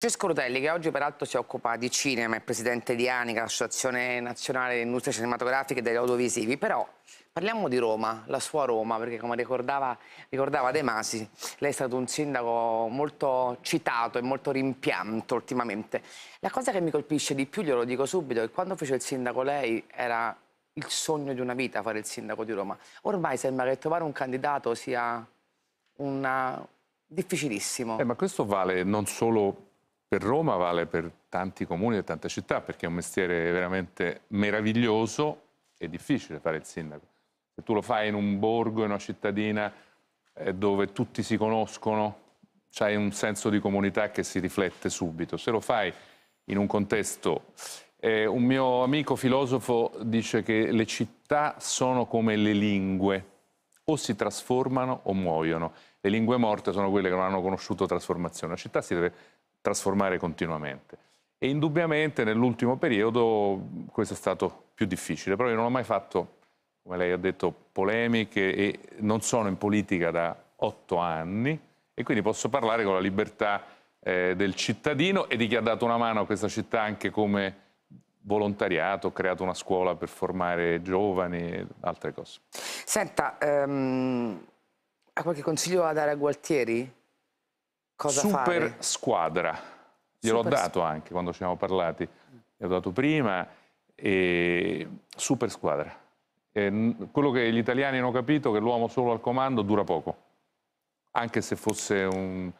Francesco Rotelli, che oggi peraltro si occupa di cinema, è presidente di ANICA, l'Associazione Nazionale delle Industrie Cinematografiche e degli Audiovisivi, però parliamo di Roma, la sua Roma, perché come ricordava, ricordava De Masi, lei è stato un sindaco molto citato e molto rimpianto ultimamente. La cosa che mi colpisce di più, glielo dico subito, è che quando fece il sindaco lei era il sogno di una vita fare il sindaco di Roma. Ormai sembra che trovare un candidato sia una... difficilissimo. Eh, ma questo vale non solo per Roma vale per tanti comuni e tante città, perché è un mestiere veramente meraviglioso e difficile fare il sindaco. Se tu lo fai in un borgo, in una cittadina eh, dove tutti si conoscono, c'hai un senso di comunità che si riflette subito. Se lo fai in un contesto... Eh, un mio amico filosofo dice che le città sono come le lingue, o si trasformano o muoiono. Le lingue morte sono quelle che non hanno conosciuto trasformazione. La città si deve trasformare continuamente. E indubbiamente nell'ultimo periodo questo è stato più difficile, però io non ho mai fatto, come lei ha detto, polemiche e non sono in politica da otto anni e quindi posso parlare con la libertà eh, del cittadino e di chi ha dato una mano a questa città anche come volontariato, ho creato una scuola per formare giovani e altre cose. Senta, um, ha qualche consiglio da dare a Gualtieri? Cosa Super fare? squadra. Gliel'ho dato anche quando ci siamo parlati. Gliel'ho dato prima. E... Super squadra. E quello che gli italiani hanno capito è che l'uomo solo al comando dura poco. Anche se fosse un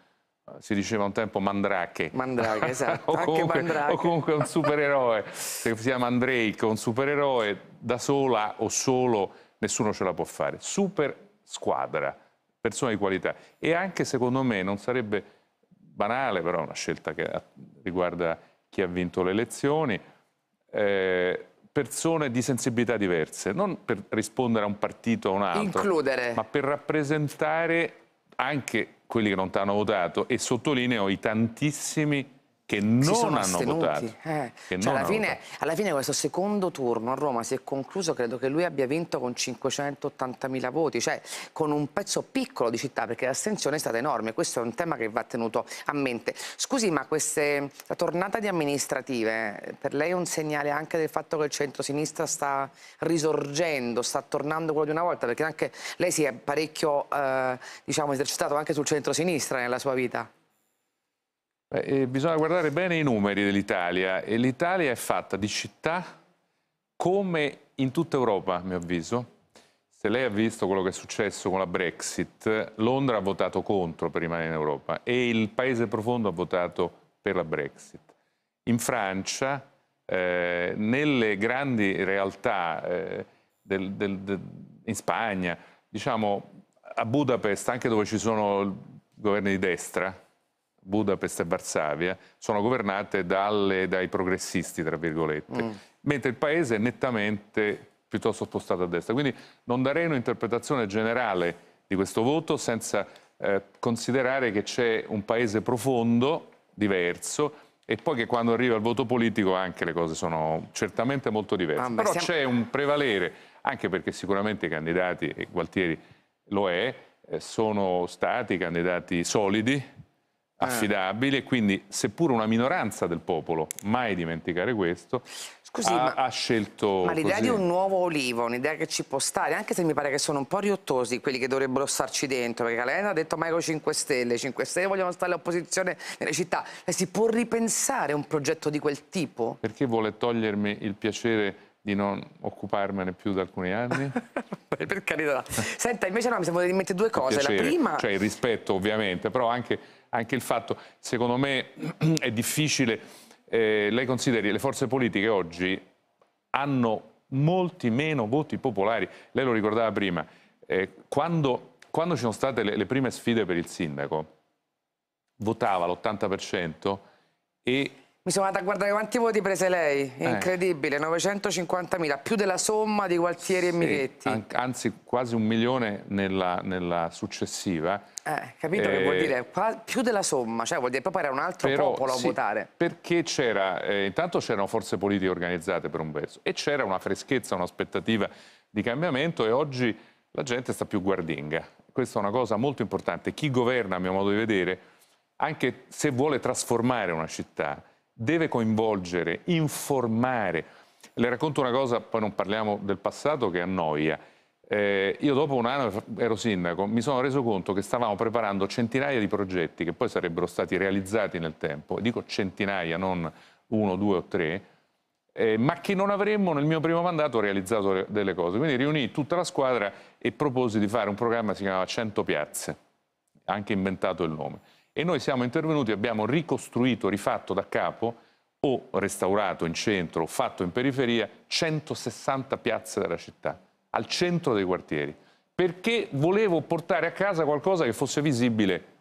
si diceva un tempo Mandrake. Mandrake, esatto. o, comunque, mandrake. o, comunque, un supereroe, se si chiama Andrake, un supereroe da sola o solo, nessuno ce la può fare. Super squadra persone di qualità. E anche secondo me non sarebbe banale, però è una scelta che riguarda chi ha vinto le elezioni, eh, persone di sensibilità diverse, non per rispondere a un partito o a un altro, Includere. ma per rappresentare anche quelli che non ti hanno votato e sottolineo i tantissimi che non hanno votato. Eh. Cioè, alla, fine, votato. alla, fine, questo secondo turno a Roma si è concluso, credo che lui abbia vinto con 580.000 voti, cioè con un pezzo piccolo di città, perché l'astensione è stata enorme, questo è un tema che va tenuto a mente. Scusi, ma queste, la tornata di amministrative, per lei è un segnale anche del fatto che il centro-sinistra sta risorgendo, sta tornando quello di una volta, perché anche lei si è parecchio eh, diciamo, esercitato anche sul centro-sinistra nella sua vita? Eh, bisogna guardare bene i numeri dell'Italia e l'Italia è fatta di città come in tutta Europa, a mio avviso. Se lei ha visto quello che è successo con la Brexit, Londra ha votato contro per rimanere in Europa e il paese profondo ha votato per la Brexit. In Francia, eh, nelle grandi realtà eh, del, del, del, in Spagna, diciamo a Budapest, anche dove ci sono governi di destra, Budapest e Varsavia sono governate dalle, dai progressisti, tra virgolette, mm. mentre il paese è nettamente piuttosto spostato a destra. Quindi non darei un'interpretazione generale di questo voto senza eh, considerare che c'è un paese profondo, diverso, e poi che quando arriva il voto politico anche le cose sono certamente molto diverse. Ah, Però siamo... c'è un prevalere, anche perché sicuramente i candidati, e Gualtieri lo è, eh, sono stati candidati solidi, eh. affidabile, quindi seppur una minoranza del popolo, mai dimenticare questo, Scusi, ha, ma, ha scelto Ma l'idea di un nuovo olivo, un'idea che ci può stare, anche se mi pare che sono un po' riottosi quelli che dovrebbero starci dentro, perché lei ha detto mai con 5 Stelle, 5 Stelle vogliono stare all'opposizione nelle città, e eh, si può ripensare un progetto di quel tipo? Perché vuole togliermi il piacere di non occuparmene più da alcuni anni? per carità. Senta, invece no, mi sembra di mettere due cose. Piacere, La prima... Cioè il rispetto ovviamente, però anche anche il fatto, secondo me è difficile, eh, lei consideri le forze politiche oggi hanno molti meno voti popolari, lei lo ricordava prima, eh, quando, quando, ci sono state le, le prime sfide per il sindaco, votava l'80% e mi sono andata a guardare quanti voti prese lei, eh. incredibile, eh. 950.000, più della somma di Gualtieri sì, e Michetti. An anzi, quasi un milione nella, nella successiva. Eh, capito eh, che vuol eh, dire? più della somma, cioè vuol dire proprio era un altro però, popolo a sì, votare. Perché c'era, eh, intanto c'erano forze politiche organizzate per un verso, e c'era una freschezza, un'aspettativa di cambiamento e oggi la gente sta più guardinga. Questa è una cosa molto importante. Chi governa, a mio modo di vedere, anche se vuole trasformare una città, deve coinvolgere, informare. Le racconto una cosa, poi non parliamo del passato che annoia. Eh, io dopo un anno ero sindaco, mi sono reso conto che stavamo preparando centinaia di progetti che poi sarebbero stati realizzati nel tempo, e dico centinaia, non uno, due o tre, eh, ma che non avremmo nel mio primo mandato realizzato delle cose. Quindi riunì tutta la squadra e proposi di fare un programma che si chiamava 100 piazze, anche inventato il nome e noi siamo intervenuti e abbiamo ricostruito, rifatto da capo o restaurato in centro o fatto in periferia 160 piazze della città, al centro dei quartieri, perché volevo portare a casa qualcosa che fosse visibile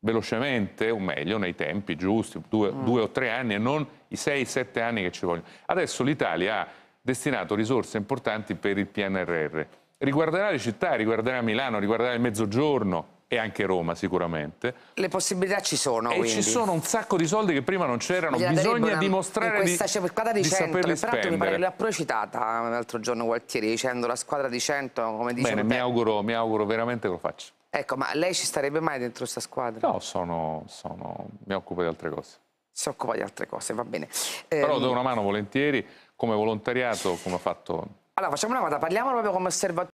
velocemente, o meglio, nei tempi giusti, due, mm. due o tre anni e non i sei, sette anni che ci vogliono. Adesso l'Italia ha destinato risorse importanti per il PNRR. Riguarderà le città, riguarderà Milano, riguarderà il Mezzogiorno, e anche Roma sicuramente. Le possibilità ci sono. E quindi. ci sono un sacco di soldi che prima non c'erano, bisogna dimostrare questa di, squadra di, di 100, saperli spendere. Mi pare l'ha procitata l'altro giorno Gualtieri dicendo la squadra di 100 come dice... Bene, mi auguro, mi auguro veramente che lo faccia. Ecco, ma lei ci starebbe mai dentro questa squadra? No, sono, sono, mi occupo di altre cose. Si occupa di altre cose, va bene. Però ehm... do una mano volentieri come volontariato, come ha fatto... Allora, facciamo una cosa, parliamo proprio come osservatore.